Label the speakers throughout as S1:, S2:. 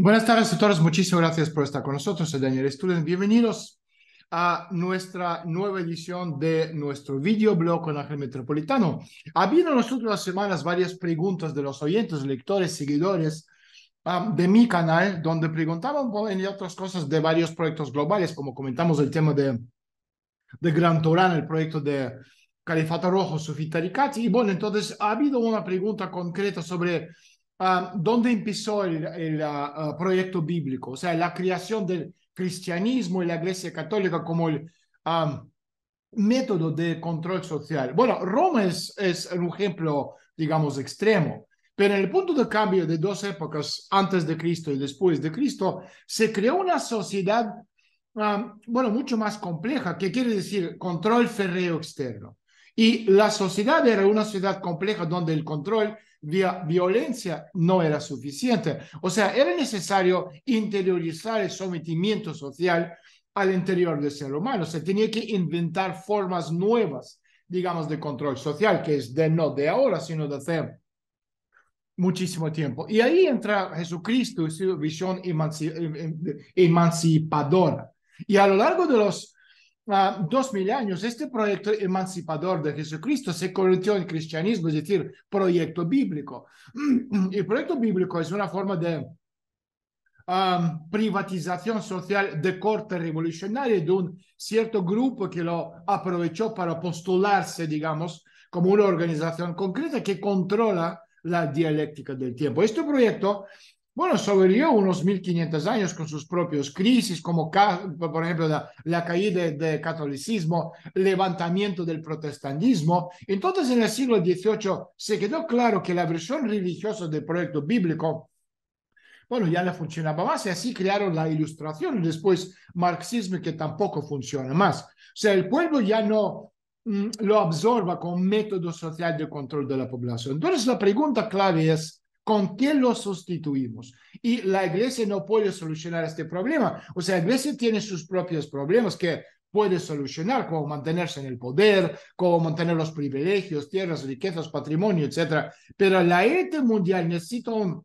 S1: Buenas tardes a todos, muchísimas gracias por estar con nosotros. Soy Daniel Student, bienvenidos a nuestra nueva edición de nuestro videoblog con Ángel Metropolitano. Ha habido nosotros las semanas varias preguntas de los oyentes, lectores, seguidores um, de mi canal, donde preguntaban, y otras cosas, de varios proyectos globales, como comentamos el tema de, de Gran Torán, el proyecto de Califato Rojo, Sufi Tarikati. Y bueno, entonces ha habido una pregunta concreta sobre donde ah, dónde empezó el, ah, ah, proyecto bíblico, o sea, la creación del cristianismo y la Iglesia Católica como el método de control social. Bueno, Roma es, es un ejemplo, digamos, extremo, pero en el punto de cambio de dos épocas, antes de Cristo y después de Cristo, se creó una sociedad, bueno, mucho más compleja, que quiere decir control ferreo externo. Y la sociedad era una sociedad compleja donde el control vía violencia no era suficiente. O sea, era necesario interiorizar el sometimiento social al interior del ser humano. Se tenía que inventar formas nuevas, digamos, de control social, que es de no de ahora, sino de hace muchísimo tiempo. Y ahí entra Jesucristo su visión em, em, emancipadora. Y a lo largo de los dos mil años, este proyecto emancipador de Jesucristo se convirtió en cristianismo, es decir, proyecto bíblico. El proyecto bíblico es una forma de um, privatización social de corte revolucionario de un cierto grupo que lo aprovechó para postularse, digamos, como una organización concreta que controla la dialéctica del tiempo. Este proyecto bueno, sobrevivió unos 1500 años con sus propios crisis, como por ejemplo la, caída del catolicismo, levantamiento del protestantismo. Entonces, en el siglo XVIII se quedó claro que la versión religiosa del proyecto bíblico, bueno, ya no funcionaba más y así crearon la ilustración, después marxismo que tampoco funciona más. O sea, el pueblo ya no mm, lo absorba con método social de control de la población. Entonces, la pregunta clave es, ¿Con qué lo sustituimos? Y la iglesia no puede solucionar este problema. O sea, la iglesia tiene sus propios problemas que puede solucionar, como mantenerse en el poder, como mantener los privilegios, tierras, riquezas, patrimonio, etc. Pero la élite mundial necesita un,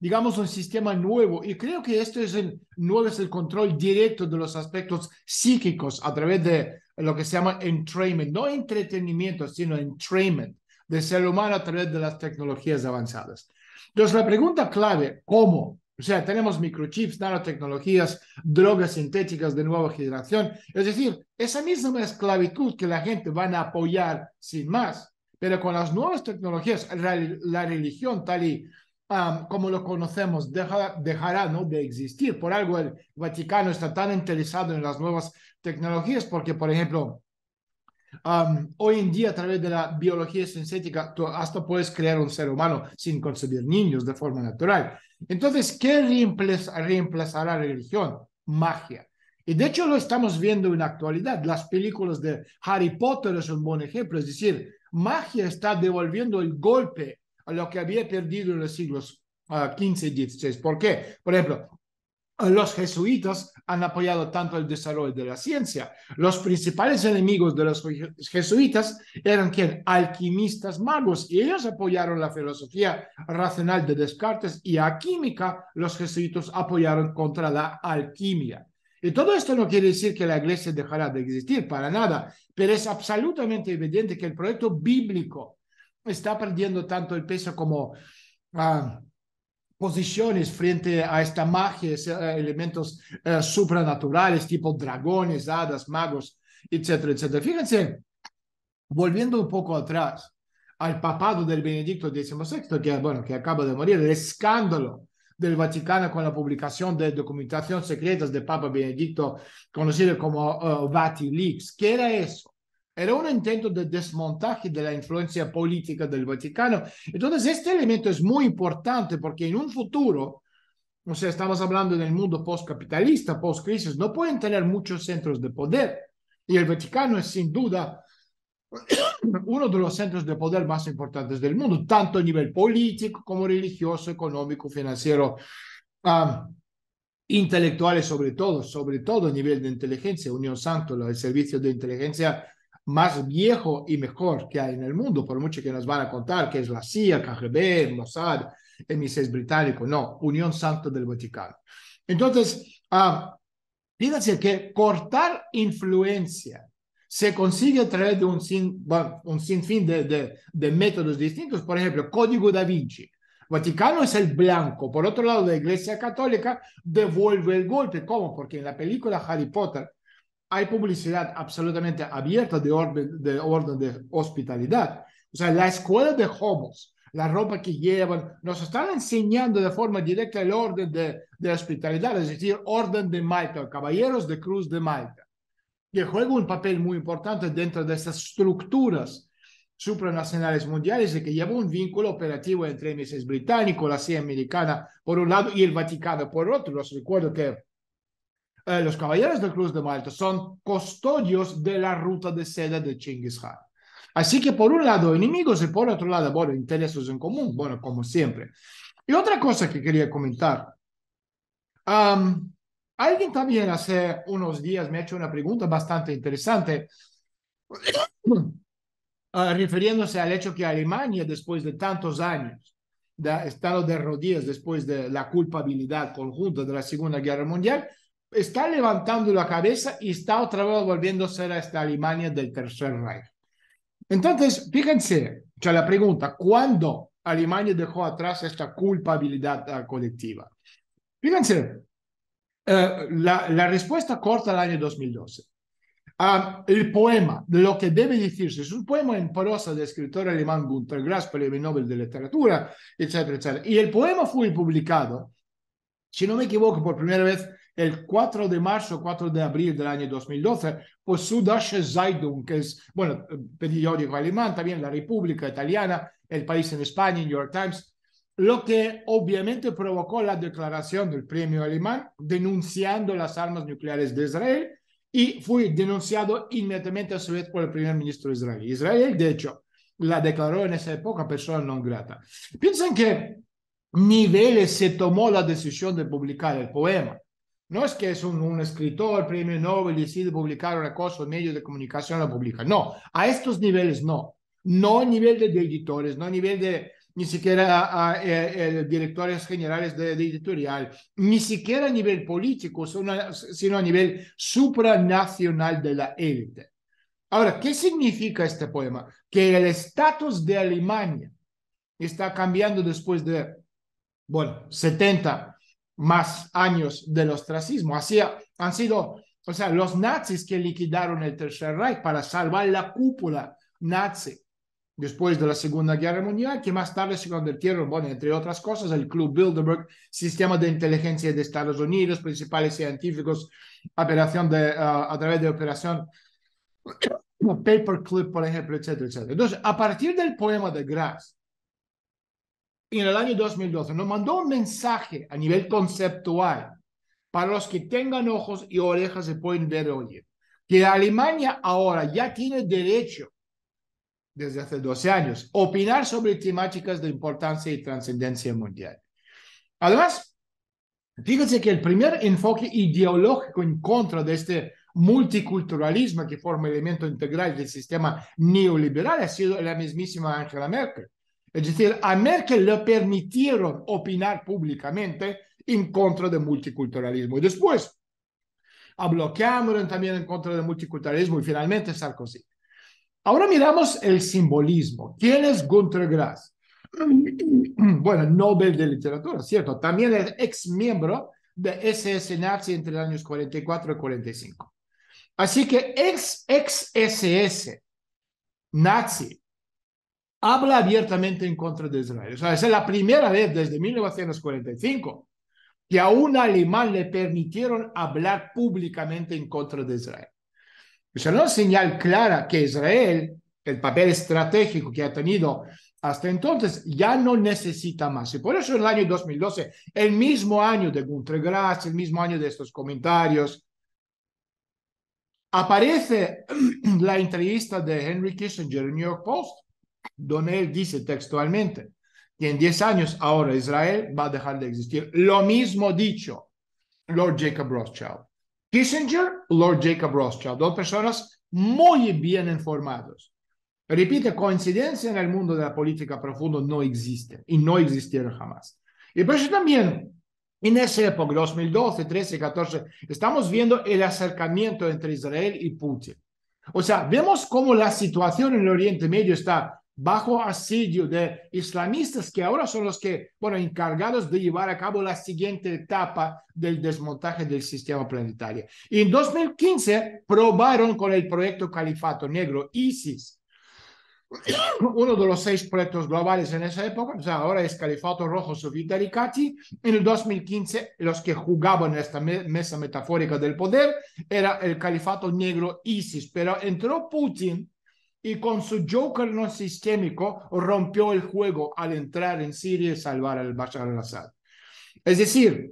S1: digamos, un sistema nuevo. Y creo que esto es el nuevo, es el control directo de los aspectos psíquicos a través de lo que se llama entrainment, no entretenimiento, sino entrainment de ser humano a través de las tecnologías avanzadas. Entonces, la pregunta clave, ¿cómo? O sea, tenemos microchips, nanotecnologías, drogas sintéticas de nueva generación. Es decir, esa misma esclavitud que la gente va a apoyar sin más, pero con las nuevas tecnologías, la, religión tal y como lo conocemos dejará ¿no? de existir. Por algo el Vaticano está tan interesado en las nuevas tecnologías, porque, por ejemplo, hoy en día, a través de la biología sintética, tú hasta puedes crear un ser humano sin concebir niños de forma natural. Entonces, ¿qué reemplazará la religión? Magia. Y de hecho lo estamos viendo en la actualidad. Las películas de Harry Potter son un buen ejemplo. Es decir, magia está devolviendo el golpe a lo que había perdido en los siglos XV ah, y XVI. ¿Por qué? Por ejemplo, los jesuitas han apoyado tanto el desarrollo de la ciencia. Los principales enemigos de los jesuitas eran quien alquimistas magos y ellos apoyaron la filosofía racional de Descartes y a química los jesuitas apoyaron contra la alquimia. Y todo esto no quiere decir que la iglesia dejará de existir, para nada, pero es absolutamente evidente que el proyecto bíblico está perdiendo tanto el peso como... Ah, posiciones frente a esta magia, eh, elementos sobrenaturales eh, supranaturales tipo dragones, hadas, magos, etcétera, etcétera. Fíjense, volviendo un poco atrás al papado del Benedicto XVI, que, bueno, que acaba de morir, el escándalo del Vaticano con la publicación de documentación secretas de Papa Benedicto, conocido como eh, VatiLeaks. ¿Qué era eso? Era un intento de desmontaje de la influencia política del Vaticano. Entonces, este elemento es muy importante porque en un futuro, o sea, estamos hablando del mundo postcapitalista, postcrisis, no pueden tener muchos centros de poder. Y el Vaticano es sin duda uno de los centros de poder más importantes del mundo, tanto a nivel político como religioso, económico, financiero, intelectuales sobre todo, sobre todo a nivel de inteligencia. Unión Santo, el servicio de inteligencia más viejo y mejor que hay en el mundo, por mucho que nos van a contar que es la CIA, KGB, Mossad, M6 británico, no, Unión Santa del Vaticano. Entonces, a ah, fíjense que cortar influencia se consigue a través de un, un sinfín de, de, de, métodos distintos, por ejemplo, Código da Vinci. Vaticano es el blanco. Por otro lado, la Iglesia Católica devuelve el golpe. ¿Cómo? Porque en la película Harry Potter, hay publicidad absolutamente abierta de orden, de orden de hospitalidad. O sea, la escuela de Hobos, la ropa que llevan, nos están enseñando de forma directa el orden de, hospitalidad, es decir, orden de Malta, caballeros de Cruz de Malta, que juega un papel muy importante dentro de estas estructuras supranacionales mundiales y que lleva un vínculo operativo entre el británico, la CIA americana por un lado y el Vaticano por otro. Los recuerdo que eh, los caballeros del Cruz de Malta son custodios de la ruta de seda de Chinggis Khan. Así que por un lado enemigos y por otro lado, bueno, intereses en común, bueno, como siempre. Y otra cosa que quería comentar. alguien también hace unos días me ha hecho una pregunta bastante interesante. Eh, refiriéndose al hecho que Alemania, después de tantos años, de estado de rodillas, después de la culpabilidad conjunta de la Segunda Guerra Mundial, está levantando la cabeza y está otra vez volviendo a ser esta Alemania del Tercer Reich. Entonces, fíjense, sea, la pregunta, ¿cuándo Alemania dejó atrás esta culpabilidad colectiva? Fíjense, eh, la, respuesta corta al año 2012. Ah, el poema, lo que debe decirse, es un poema en prosa del escritor alemán Gunther Grass, premio Nobel de Literatura, etcétera, etcétera. Y el poema fue publicado, si no me equivoco, por primera vez el 4 de marzo, 4 de abril del año 2012, por Sudashe Zeitung, que es, bueno, periódico alemán, también la República Italiana, el país en España, New York Times, lo que obviamente provocó la declaración del premio alemán denunciando las armas nucleares de Israel y fue denunciado inmediatamente a su vez por el primer ministro de Israel, de hecho, la declaró en esa época persona no grata. Piensan que Niveles se tomó la decisión de publicar el poema no es que es un, escritor, premio Nobel, decide publicar una cosa, en medio de comunicación la publica. No, a estos niveles no. No a nivel de, editores, no a nivel de ni siquiera a, eh, directores generales de, editorial, ni siquiera a nivel político, sino, sino a nivel supranacional de la élite. Ahora, ¿qué significa este poema? Que el estatus de Alemania está cambiando después de, bueno, 70 más años del ostracismo. Así han sido, o sea, los nazis que liquidaron el Tercer Reich para salvar la cúpula nazi después de la Segunda Guerra Mundial, que más tarde se convirtieron, bueno, entre otras cosas, el Club Bilderberg, sistema de inteligencia de Estados Unidos, principales científicos, operación de, eh, a través de operación Paperclip, por ejemplo, etcétera, etcétera. Entonces, a partir del poema de Grass, en el año 2012, nos mandó un mensaje a nivel conceptual para los que tengan ojos y orejas se pueden ver oír, que Alemania ahora ya tiene derecho, desde hace 12 años, opinar sobre temáticas de importancia y trascendencia mundial. Además, fíjense que el primer enfoque ideológico en contra de este multiculturalismo que forma elemento integral del sistema neoliberal ha sido la mismísima Angela Merkel es decir, a Merkel le permitieron opinar públicamente en contra del multiculturalismo. Y después a Cameron también en contra del multiculturalismo y finalmente Sarkozy. Ahora miramos el simbolismo. ¿Quién es Gunther Grass? Bueno, Nobel de Literatura, ¿cierto? También es ex miembro de SS Nazi entre los años 44 y 45. Así que ex, ex SS Nazi habla abiertamente en contra de Israel. O sea, esa es la primera vez desde 1945 que a un alemán le permitieron hablar públicamente en contra de Israel. O Es una señal clara que Israel, el papel estratégico que ha tenido hasta entonces, ya no necesita más. Y por eso en el año 2012, el mismo año de Gunter Grass, el mismo año de estos comentarios, aparece la entrevista de Henry Kissinger en New York Post donde él dice textualmente que en 10 años ahora Israel va a dejar de existir. Lo mismo dicho Lord Jacob Rothschild. Kissinger, Lord Jacob Rothschild, dos personas muy bien informadas. Repite, coincidencia en el mundo de la política profundo no existe y no existieron jamás. Y por eso también en esa época, 2012, 13, 14, estamos viendo el acercamiento entre Israel y Putin. O sea, vemos cómo la situación en el Oriente Medio está bajo asedio de islamistas que ahora son los que, bueno, encargados de llevar a cabo la siguiente etapa del desmontaje del sistema planetario. Y en 2015 probaron con el proyecto Califato Negro, ISIS, uno de los seis proyectos globales en esa época, o sea, ahora es Califato Rojo, Sovita En el 2015, los que jugaban en esta mesa metafórica del poder era el Califato Negro ISIS, pero entró Putin y con su Joker no sistémico rompió el juego al entrar en Siria y salvar al Bashar al-Assad. Es decir,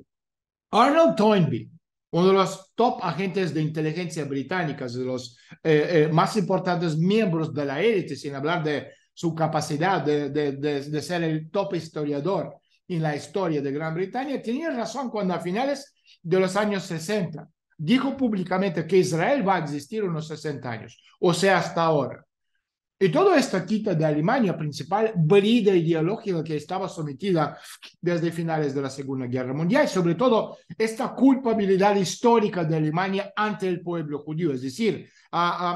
S1: Arnold Toynbee, uno de los top agentes de inteligencia británicas, de los eh, eh, más importantes miembros de la élite, sin hablar de su capacidad de, de, de, de ser el top historiador en la historia de Gran Bretaña, tenía razón cuando a finales de los años 60 dijo públicamente que Israel va a existir unos 60 años, o sea, hasta ahora. Y toda esta quita de Alemania, principal brida ideológica que estaba sometida desde finales de la Segunda Guerra Mundial, sobre todo esta culpabilidad histórica de Alemania ante el pueblo judío. Es decir,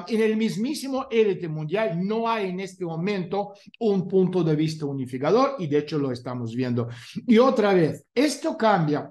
S1: en el mismísimo élite mundial no hay en este momento un punto de vista unificador y de hecho lo estamos viendo. Y otra vez, esto cambia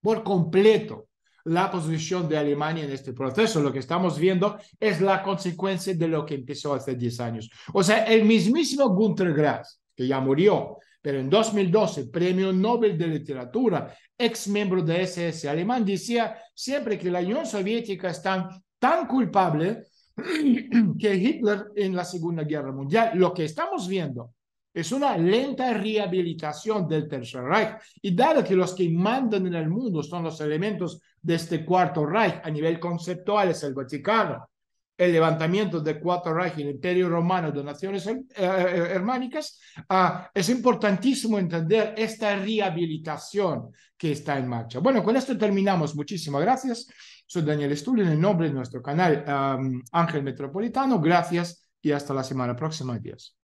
S1: por completo la posición de Alemania en este proceso. Lo que estamos viendo es la consecuencia de lo que empezó hace 10 años. O sea, el mismísimo Gunther Grass, que ya murió, pero en 2012, premio Nobel de Literatura, ex miembro de SS alemán, decía siempre que la Unión Soviética es tan, tan culpable que Hitler en la Segunda Guerra Mundial. Lo que estamos viendo es una lenta rehabilitación del Tercer Reich. Y dado que los que mandan en el mundo son los elementos de este Cuarto Reich, a nivel conceptual es el Vaticano, el levantamiento del Cuarto Reich y el Imperio Romano de Naciones Germánicas, eh, eh, ah, es importantísimo entender esta rehabilitación que está en marcha. Bueno, con esto terminamos. Muchísimas gracias. Soy Daniel Stull en el nombre de nuestro canal Ángel Metropolitano. Gracias y hasta la semana próxima. Adiós.